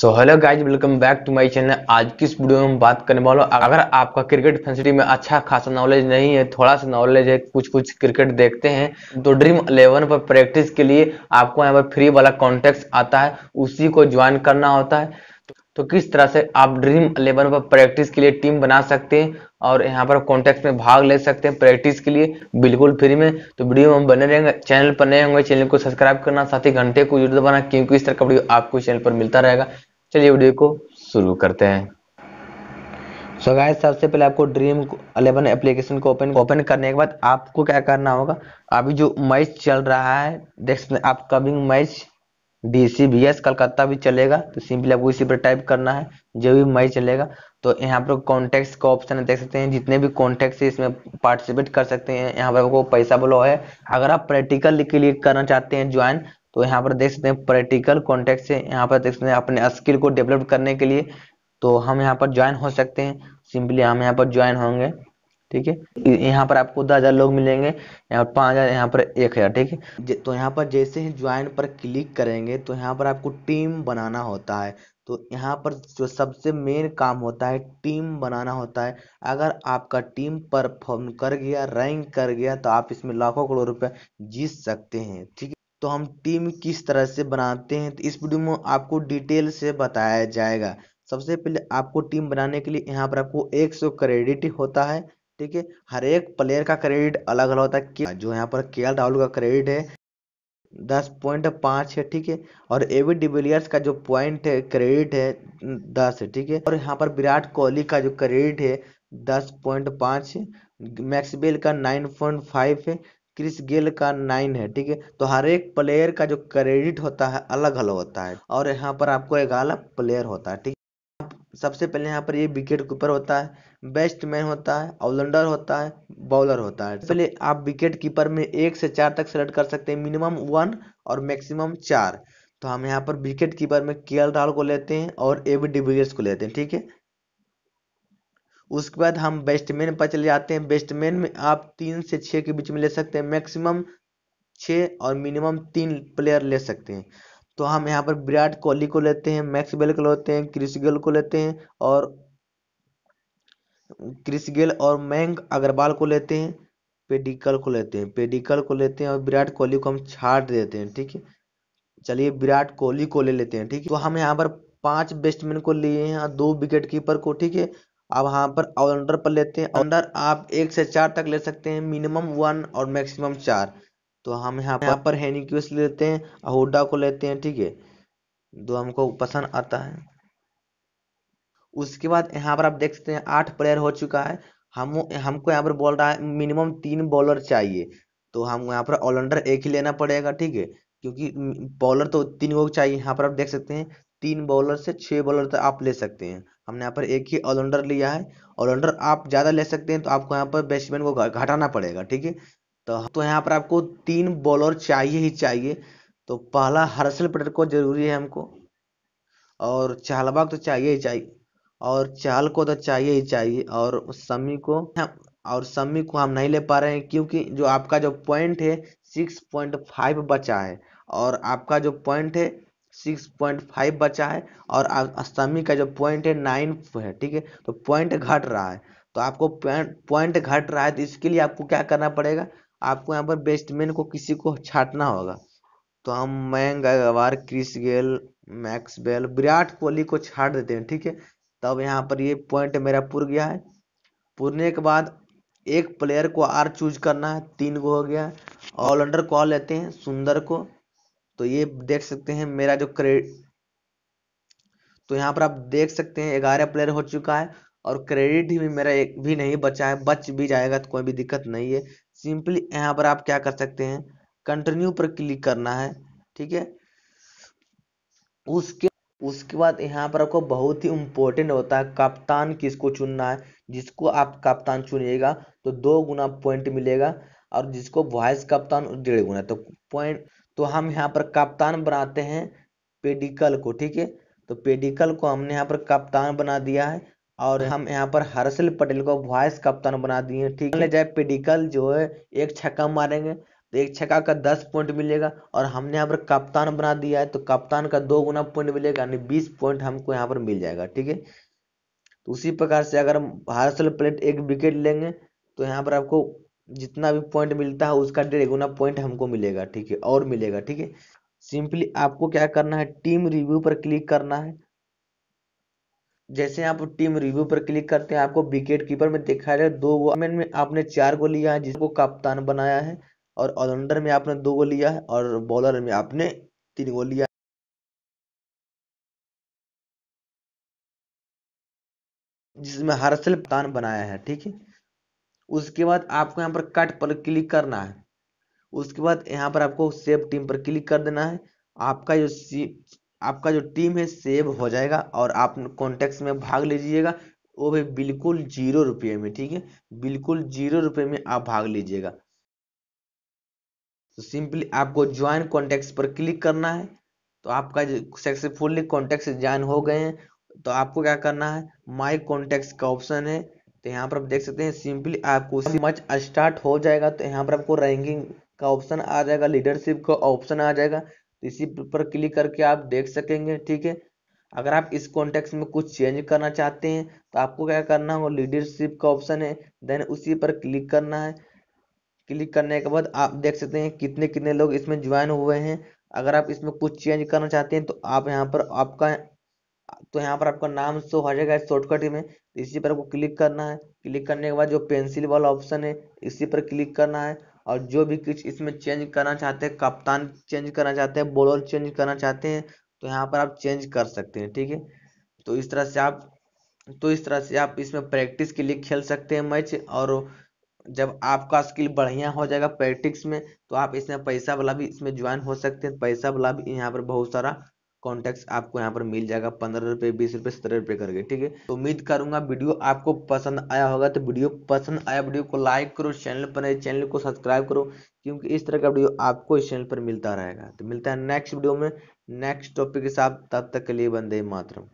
so hello guys welcome back to my channel आज की इस वीडियो में हम बात करने वालों अगर आपका क्रिकेट फैंसिटी में अच्छा खासा नॉलेज नहीं है थोड़ा सा नॉलेज है कुछ कुछ क्रिकेट देखते हैं तो ड्रीम इलेवन पर प्रैक्टिस के लिए आपको यहाँ पर फ्री वाला कॉन्टेक्ट आता है उसी को ज्वाइन करना होता है तो किस तरह से आप ड्रीम इलेवन पर प्रैक्टिस के लिए टीम बना सकते हैं और यहाँ पर कॉन्टेक्ट में भाग ले सकते हैं प्रैक्टिस के लिए बिल्कुल फ्री में तो वीडियो हम बने रहेंगे चैनल पर नए होंगे चैनल को सब्सक्राइब करना साथ ही घंटे को जरूर दबाना क्योंकि इस तरह का वीडियो आपको चैनल पर मिलता रहेगा चलिए वीडियो को शुरू करते हैं सो so गाइस सबसे पहले आपको ड्रीम अलेवन एप्लीकेशन को ओपन ओपन करने के बाद आपको क्या करना होगा अभी जो मैच चल रहा है देख सकते हैं upcoming match B C B S Kolkata भी चलेगा तो सिंपली आपको इसी पर टाइप करना है जो भी मई चलेगा तो यहाँ पर कॉन्टेक्ट का ऑप्शन है देख सकते हैं जितने भी कॉन्टेक्ट है इसमें पार्टिसिपेट कर सकते हैं यहाँ पर आपको पैसा बोलो है अगर आप प्रैक्टिकल के लिए करना चाहते हैं ज्वाइन तो यहाँ पर देख सकते हैं प्रैक्टिकल कॉन्टेक्ट से यहाँ पर देख सकते हैं अपने स्किल को डेवलप करने के लिए तो हम यहाँ पर ज्वाइन हो सकते हैं सिंपली हम यहाँ पर ज्वाइन होंगे ठीक है यहाँ पर आपको दस हज़ार लोग मिलेंगे यहाँ पर पाँच हज़ार यहाँ पर एक हज़ार ठीक है तो यहाँ पर जैसे ही ज्वाइन पर क्लिक करेंगे तो यहाँ पर आपको टीम बनाना होता है तो यहाँ पर जो सबसे मेन काम होता है टीम बनाना होता है अगर आपका टीम परफॉर्म कर गया रैंक कर गया तो आप इसमें लाखों करोड़ रुपए जीत सकते हैं ठीक है तो हम टीम किस तरह से बनाते हैं तो इस वीडियो में आपको डिटेल से बताया जाएगा सबसे पहले आपको टीम बनाने के लिए यहाँ पर आपको 100 क्रेडिट होता है ठीक है हर एक प्लेयर का क्रेडिट अलग अलग होता है जो यहाँ पर के राहुल का क्रेडिट है दस पॉइंट पाँच है ठीक है और एवी डिविलियर्स का जो पॉइंट है क्रेडिट है दस है ठीक है और यहाँ पर विराट कोहली का जो क्रेडिट है दस पॉइंट पाँच है मैक्सबेल का नाइन पॉइंट फाइव है क्रिस गेल का नाइन है ठीक है तो हर एक प्लेयर का जो क्रेडिट होता है अलग अलग होता है और यहाँ पर आपको एक अलग प्लेयर होता है ठीक सबसे पहले यहाँ पर ये विकेट कीपर होता है बैट्समैन होता है ऑलराउंडर होता है बॉलर होता है पहले आप विकेट कीपर में एक से चार तक सेलेक्ट कर सकते हैं मिनिमम वन और मैक्सिमम चार तो हम यहाँ पर विकेट कीपर में के राहुल को लेते हैं और ए बी डिविलियर्स को लेते हैं ठीक है उसके बाद हम बैट्समैन पर चले जाते हैं बैट्समैन में आप तीन से छः के बीच में ले सकते हैं मैक्सिमम छः और मिनिमम तीन प्लेयर ले सकते हैं तो हम यहाँ पर विराट कोहली को लेते हैं मैक्स बेल को लेते हैं क्रिस गेल को लेते हैं और क्रिस गेल और मैंग अग्रवाल को लेते हैं पेडिकल को लेते हैं पेडिकल को लेते हैं और विराट कोहली को हम छाट देते हैं ठीक है चलिए विराट कोहली को ले लेते हैं ठीक है तो हम यहाँ पर पांच बैट्समैन को लिए हैं दो विकेट कीपर को ठीक है अब यहाँ पर ऑलराउंडर पर लेते हैं ऑलराउंडर आप एक से चार तक ले सकते हैं मिनिमम वन और मैक्सिमम चार तो हम यहाँ पर यहाँ पर क्यूस लेते हैं अहोडा को लेते हैं ठीक है दो हमको पसंद आता है उसके बाद यहाँ पर आप देख सकते हैं आठ प्लेयर हो चुका है हम हमको यहाँ पर बॉल रहा है मिनिमम तीन बॉलर चाहिए तो हम यहाँ पर ऑलराउंडर एक ही लेना पड़ेगा ठीक है क्योंकि बॉलर तो तीन को चाहिए यहाँ पर आप देख सकते हैं तीन बॉलर से छह बॉलर तक आप ले सकते हैं हमने यहाँ पर एक ही ऑलराउंडर लिया है ऑलराउंडर आप ज़्यादा ले सकते हैं तो आपको यहाँ पर बैट्समैन को घटाना पड़ेगा ठीक है तो तो यहाँ पर आपको तीन बॉलर चाहिए ही चाहिए तो पहला हर्षल पटेल को जरूरी है हमको और चहलबाग तो चाहिए ही चाहिए और चहल को तो चाहिए ही चाहिए और शमी को और शमी को हम नहीं ले पा रहे हैं क्योंकि जो आपका जो पॉइंट है सिक्स पॉइंट फाइव बचा है और आपका जो पॉइंट है सिक्स पॉइंट फाइव बचा है और शमी का जो पॉइंट है नाइन है ठीक है तो पॉइंट घट रहा है तो आपको पॉइंट घट रहा है तो इसके लिए आपको क्या करना पड़ेगा आपको यहाँ पर बेस्टमैन को किसी को छाटना होगा तो हम मैंग अग्रवाल क्रिस गेल बेल विराट कोहली को छाट देते हैं ठीक है तब यहाँ पर ये पॉइंट मेरा पुर गया है पुरने के बाद एक प्लेयर को आर चूज करना है तीन गो हो गया ऑलराउंडर कॉल लेते हैं सुंदर को तो ये देख सकते हैं मेरा जो क्रेडिट तो यहाँ पर आप देख सकते हैं ग्यारह प्लेयर हो चुका है और क्रेडिट भी मेरा एक भी नहीं बचा है बच भी जाएगा तो कोई भी दिक्कत नहीं है सिंपली यहाँ पर आप क्या कर सकते हैं कंटिन्यू पर क्लिक करना है ठीक है उसके उसके बाद यहाँ पर आपको बहुत ही इम्पोर्टेंट होता है कप्तान किसको चुनना है जिसको आप कप्तान चुनिएगा तो दो गुना पॉइंट मिलेगा और जिसको वॉइस कप्तान डेढ़ गुना तो पॉइंट तो हम यहाँ पर कप्तान बनाते हैं पेडिकल को ठीक है तो पेडिकल को हमने यहाँ पर कप्तान बना दिया है और हम यहाँ पर हर्षल पटेल को वाइस कप्तान बना दिए ठीक है जय पेडिकल जो है एक छक्का मारेंगे तो एक छक्का का दस पॉइंट मिलेगा और हमने यहाँ पर कप्तान बना दिया है तो कप्तान का दो गुना पॉइंट मिलेगा यानी बीस पॉइंट हमको यहाँ पर मिल जाएगा ठीक है तो उसी प्रकार से अगर हर्षल प्लेट एक विकेट लेंगे तो यहाँ पर आपको जितना भी पॉइंट मिलता है उसका डेढ़ गुना पॉइंट हमको मिलेगा ठीक है और मिलेगा ठीक है सिंपली आपको क्या करना है टीम रिव्यू पर क्लिक करना है जैसे आप टीम रिव्यू पर क्लिक करते हैं आपको विकेट कीपर में देखा जाए दो गोमेंट में आपने चार गो लिया है जिसको कप्तान बनाया है और ऑलराउंडर में आपने दो गो लिया है और बॉलर में आपने तीन गो लिया जिसमें हर्षल कप्तान बनाया है ठीक है उसके बाद आपको यहाँ पर कट पर क्लिक करना है उसके बाद यहाँ पर आपको सेव टीम पर क्लिक कर देना है आपका जो आपका जो टीम है सेव हो जाएगा और आप कॉन्टेक्स में भाग लीजिएगा वो भी बिल्कुल जीरो रुपये में ठीक है बिल्कुल जीरो रुपये में आप भाग लीजिएगा तो सिंपली आपको ज्वाइन कॉन्टेक्ट पर क्लिक करना है तो आपका सक्सेसफुली कॉन्टेक्ट ज्वाइन हो गए हैं तो आपको क्या करना है माई कॉन्टेक्ट का ऑप्शन है तो यहाँ पर आप देख सकते हैं सिंपली आपको मच स्टार्ट हो जाएगा तो यहाँ पर आपको रैंकिंग का ऑप्शन आ जाएगा लीडरशिप का ऑप्शन आ जाएगा तो इसी पर क्लिक करके आप देख सकेंगे ठीक है अगर आप इस कॉन्टेक्स्ट में कुछ चेंज करना चाहते हैं तो आपको क्या करना हो लीडरशिप का ऑप्शन है देन उसी पर क्लिक करना है क्लिक करने के बाद आप देख सकते हैं कितने कितने लोग इसमें ज्वाइन हुए हैं अगर आप इसमें कुछ चेंज करना चाहते हैं तो आप यहाँ पर आपका तो यहाँ पर आपका नाम शो हो जाएगा शॉर्टकट में इसी पर आपको क्लिक करना है क्लिक करने के बाद जो पेंसिल वाला ऑप्शन है इसी पर क्लिक करना है और जो भी कुछ इसमें चेंज करना चाहते हैं कप्तान चेंज करना चाहते हैं बॉलर चेंज करना चाहते हैं तो यहाँ पर आप चेंज कर सकते हैं ठीक है तो इस तरह से आप तो इस तरह से आप इसमें प्रैक्टिस के लिए खेल सकते हैं मैच और जब आपका स्किल बढ़िया हो जाएगा प्रैक्टिस में तो आप इसमें पैसा वाला भी इसमें ज्वाइन हो सकते हैं पैसा वाला भी यहाँ पर बहुत सारा कॉन्टैक्ट आपको यहाँ पर मिल जाएगा पंद्रह रुपये बीस रुपये सत्रह रुपये करके ठीक है तो उम्मीद करूंगा वीडियो आपको पसंद आया होगा तो वीडियो पसंद आया वीडियो को लाइक करो चैनल पर चैनल को सब्सक्राइब करो क्योंकि इस तरह का वीडियो आपको इस चैनल पर मिलता रहेगा तो मिलता है नेक्स्ट वीडियो में नेक्स्ट टॉपिक के साथ तब तक के लिए बंदे मातरम